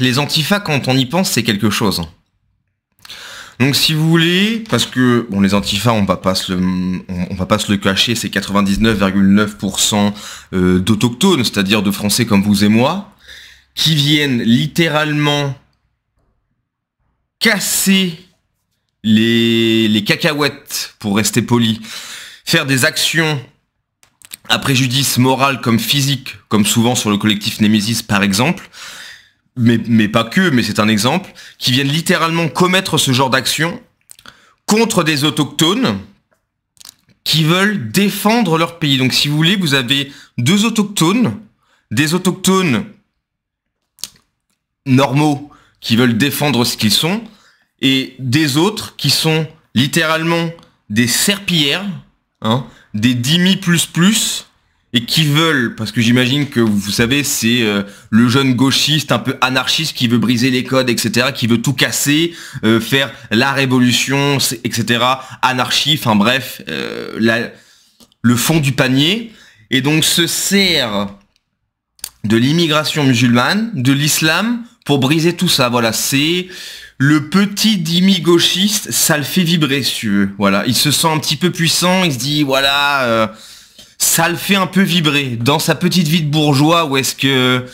les antifas, quand on y pense, c'est quelque chose. Donc si vous voulez, parce que les antifas on va pas se le, on, va pas se le cacher, c'est 99,9% euh, d'autochtones, c'est-à-dire de Français comme vous et moi, qui viennent littéralement casser les, cacahuètes, pour rester poli, faire des actions à préjudice moral comme physique, comme souvent sur le collectif Nemesis par exemple, mais, pas que, mais c'est un exemple, qui viennent littéralement commettre ce genre d'action contre des autochtones qui veulent défendre leur pays. Donc si vous voulez, vous avez deux autochtones, des autochtones normaux qui veulent défendre ce qu'ils sont, et des autres qui sont littéralement des serpillères, hein, des dimi plus plus, et qui veulent, parce que j'imagine que vous savez, c'est euh, le jeune gauchiste un peu anarchiste qui veut briser les codes, etc., qui veut tout casser, euh, faire la révolution, etc., anarchie, enfin bref, euh, le fond du panier, et donc se sert de l'immigration musulmane, de l'islam, pour briser tout ça. Voilà, c'est le petit Dimi gauchiste, ça le fait vibrer, si tu veux. Voilà, il se sent un petit peu puissant, il se dit, voilà ça le fait un peu vibrer. Dans sa petite vie de bourgeois où est-ce que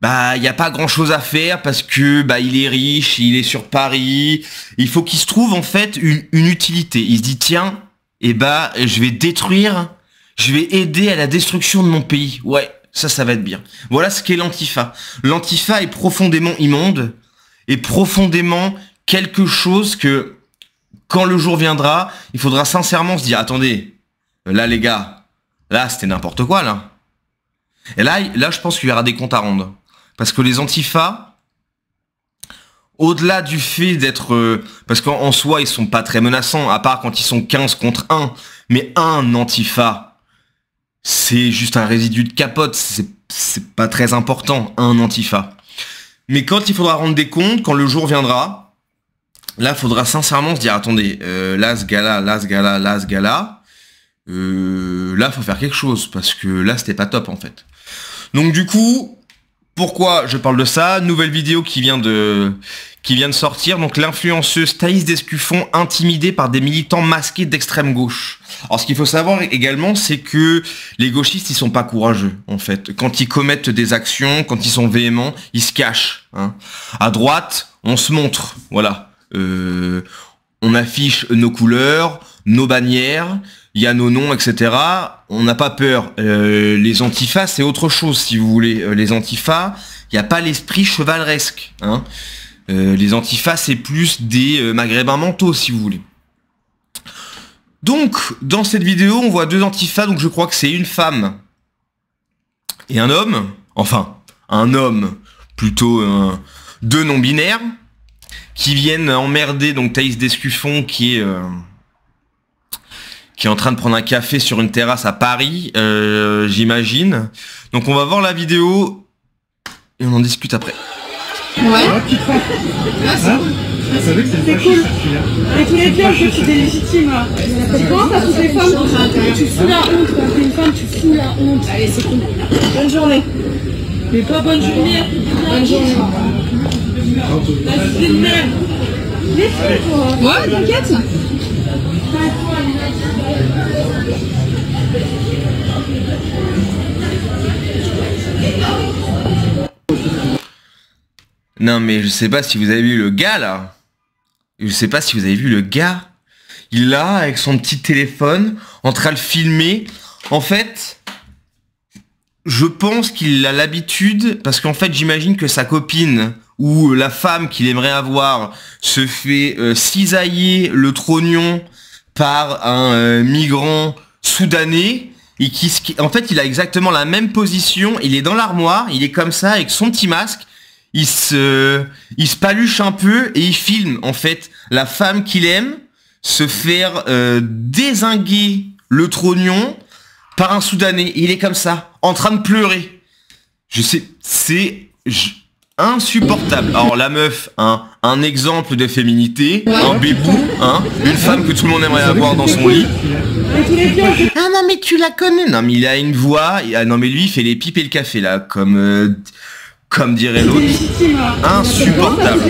bah il n'y a pas grand chose à faire parce que bah il est riche, il est sur Paris. Il faut qu'il se trouve en fait une, utilité. Il se dit tiens, et eh bah je vais détruire, je vais aider à la destruction de mon pays. Ouais, ça ça va être bien. Voilà ce qu'est l'antifa. L'antifa est profondément immonde et profondément quelque chose que quand le jour viendra, il faudra sincèrement se dire attendez, là les gars, Là, c'était n'importe quoi, là. Et là, là je pense qu'il y aura des comptes à rendre. Parce que les antifa, au-delà du fait d'être... Euh, parce qu'en soi, ils sont pas très menaçants, à part quand ils sont 15 contre 1. Mais un antifa, c'est juste un résidu de capote, c'est pas très important, un antifa. Mais quand il faudra rendre des comptes, quand le jour viendra, là, il faudra sincèrement se dire, attendez, euh, las gala, ce gala, là gala euh, là, faut faire quelque chose parce que là, c'était pas top en fait. Donc du coup, pourquoi je parle de ça Nouvelle vidéo qui vient de qui vient de sortir. Donc l'influenceuse Thaïs Descuffon intimidée par des militants masqués d'extrême gauche. Alors ce qu'il faut savoir également, c'est que les gauchistes, ils sont pas courageux en fait. Quand ils commettent des actions, quand ils sont véhéments, ils se cachent. Hein. À droite, on se montre, voilà. Euh, on affiche nos couleurs, nos bannières, il y a nos noms, etc. On n'a pas peur. Euh, les antifas, c'est autre chose, si vous voulez. Euh, les antifas, il n'y a pas l'esprit chevaleresque. Hein. Euh, les antifas, c'est plus des maghrébins mentaux, si vous voulez. Donc, dans cette vidéo, on voit deux antifas, donc je crois que c'est une femme et un homme. Enfin, un homme, plutôt deux non-binaires qui viennent emmerder donc Thaïs Descuffon qui est euh, qui est en train de prendre un café sur une terrasse à Paris, euh, j'imagine. Donc on va voir la vidéo et on en discute après. Ouais. Ah, c'est hein ah, cool. Et tous les bien hein. que tu délégitime. Tu penses à toutes les femmes Tu fous la honte quand t'es une femme, tu fous la honte. Allez, c'est cool. Bonne journée. Mais pas bonne journée. Bonne journée. Non mais je sais pas si vous avez vu le gars là. Je sais pas si vous avez vu le gars. Il là avec son petit téléphone en train de filmer. En fait, je pense qu'il a l'habitude parce qu'en fait j'imagine que sa copine où euh, la femme qu'il aimerait avoir se fait euh, cisailler le trognon par un euh, migrant soudanais et qui, en fait, il a exactement la même position. Il est dans l'armoire, il est comme ça avec son petit masque. Il se, il se paluche un peu et il filme en fait la femme qu'il aime se faire désinguer le trognon par un Soudanais. il est comme ça, en train de pleurer. Je sais, c'est, insupportable. Alors la meuf, hein, un exemple de féminité, un bébou, hein, une femme que tout le monde aimerait avoir dans son lit. Ah non mais tu la connais. Non mais il a une voix. Ah non mais lui il fait les pipes et le café là, comme euh, comme dirait l'autre. Insupportable.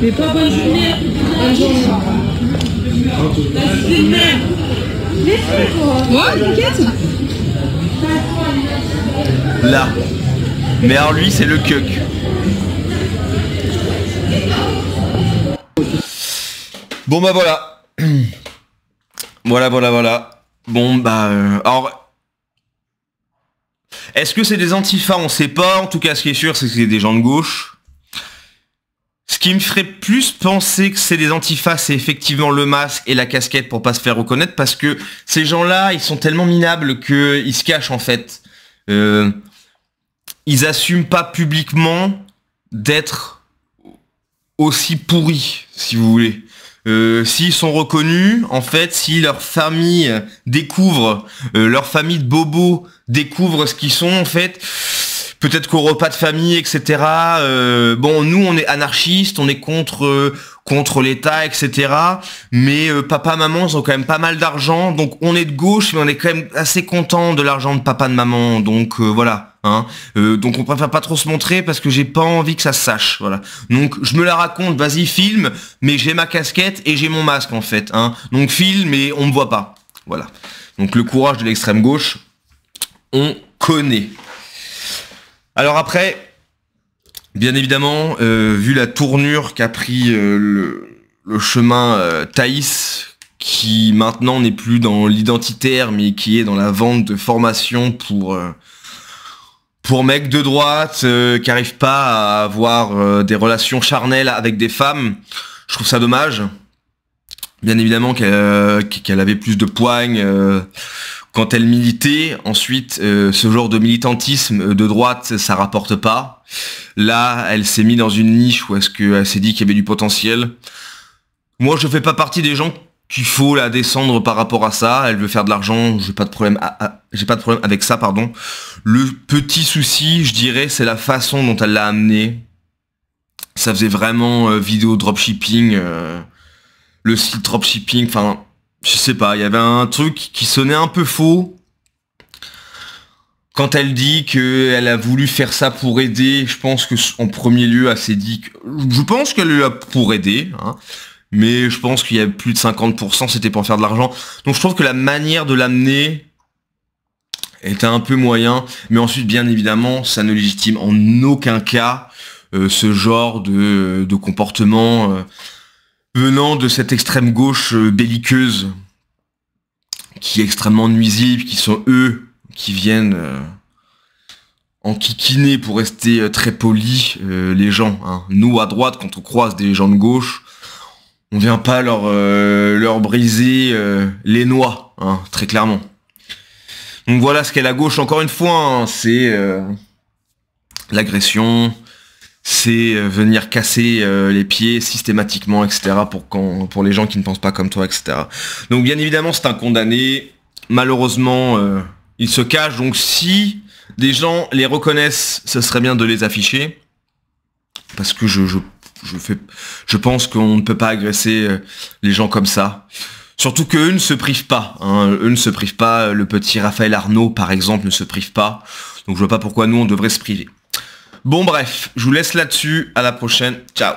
Mais pas bonne journée. Bonne journée. Là. Mais alors lui, c'est le keuk. Bon bah voilà. voilà, voilà, voilà. Bon bah... Euh, alors... Est-ce que c'est des antifas On sait pas. En tout cas, ce qui est sûr, c'est que c'est des gens de gauche. Ce qui me ferait plus penser que c'est des antifas, c'est effectivement le masque et la casquette pour pas se faire reconnaître, parce que ces gens-là, ils sont tellement minables qu'ils se cachent en fait. Euh, ils assument pas publiquement d'être aussi pourris, si vous voulez. Euh, s'ils sont reconnus, en fait, si leur famille découvre, euh, leur famille de bobos découvre ce qu'ils sont, en fait, peut-être qu'au repas de famille, etc. Euh, bon, nous, on est anarchistes, on est contre contre l'État, etc. Mais papa, maman, ils ont quand même pas mal d'argent, donc on est de gauche, mais on est quand même assez content de l'argent de papa, de maman, donc voilà. Hein. Euh, donc on préfère pas trop se montrer parce que j'ai pas envie que ça se sache. Voilà. Donc je me la raconte, vas-y filme, mais j'ai ma casquette et j'ai mon masque en fait. Hein. Donc filme et on me voit pas. Voilà. Donc le courage de l'extrême gauche, on connaît. Alors après, bien évidemment, euh, vu la tournure qu'a pris euh, le, le, chemin Thaïs, qui maintenant n'est plus dans l'identitaire mais qui est dans la vente de formation pour pour mecs de droite euh, qui arrive pas à avoir euh, des relations charnelles avec des femmes, je trouve ça dommage. Bien évidemment qu'elle euh, avait plus de poigne quand elle militait. Ensuite, ce genre de militantisme de droite, ça rapporte pas. Là, elle s'est mise dans une niche où est-ce qu'elle s'est dit qu'il y avait du potentiel. Moi, je fais pas partie des gens qu'il faut la descendre par rapport à ça. Elle veut faire de l'argent, j'ai pas de problème, j'ai pas de problème avec ça, pardon. Le petit souci, je dirais, c'est la façon dont elle l'a amené. Ça faisait vraiment euh, vidéo dropshipping, euh, le site dropshipping, enfin, je sais pas, il y avait un truc qui sonnait un peu faux. Quand elle dit qu'elle a voulu faire ça pour aider, je pense que en premier lieu, elle s'est dit que, je pense qu'elle l'a pour aider. Hein mais je pense qu'il y a plus de 50% c'était pour faire de l'argent. Donc je trouve que la manière de l'amener était un peu moyen, mais ensuite bien évidemment ça ne légitime en aucun cas euh, ce genre de, comportement euh, venant de cette extrême gauche euh, belliqueuse qui est extrêmement nuisible, qui sont eux qui viennent en enquiquiner pour rester très polis les gens. Hein. Nous à droite, quand on croise des gens de gauche, on vient pas leur, euh, leur briser euh, les noix, hein, très clairement. Donc voilà ce qu'est la gauche, encore une fois, hein, c'est euh, l'agression, c'est venir casser les pieds systématiquement, etc., pour, pour les gens qui ne pensent pas comme toi, etc. Donc bien évidemment, c'est un condamné, malheureusement, il se cache, donc si des gens les reconnaissent, ce serait bien de les afficher parce que je, fais, je pense qu'on ne peut pas agresser euh, les gens comme ça. Surtout qu'eux ne se privent pas. Eux ne se privent pas. Hein. Euh, le petit Raphaël Arnaud, par exemple, ne se prive pas. Donc je vois pas pourquoi nous, on devrait se priver. Bon bref, je vous laisse là-dessus. À la prochaine. Ciao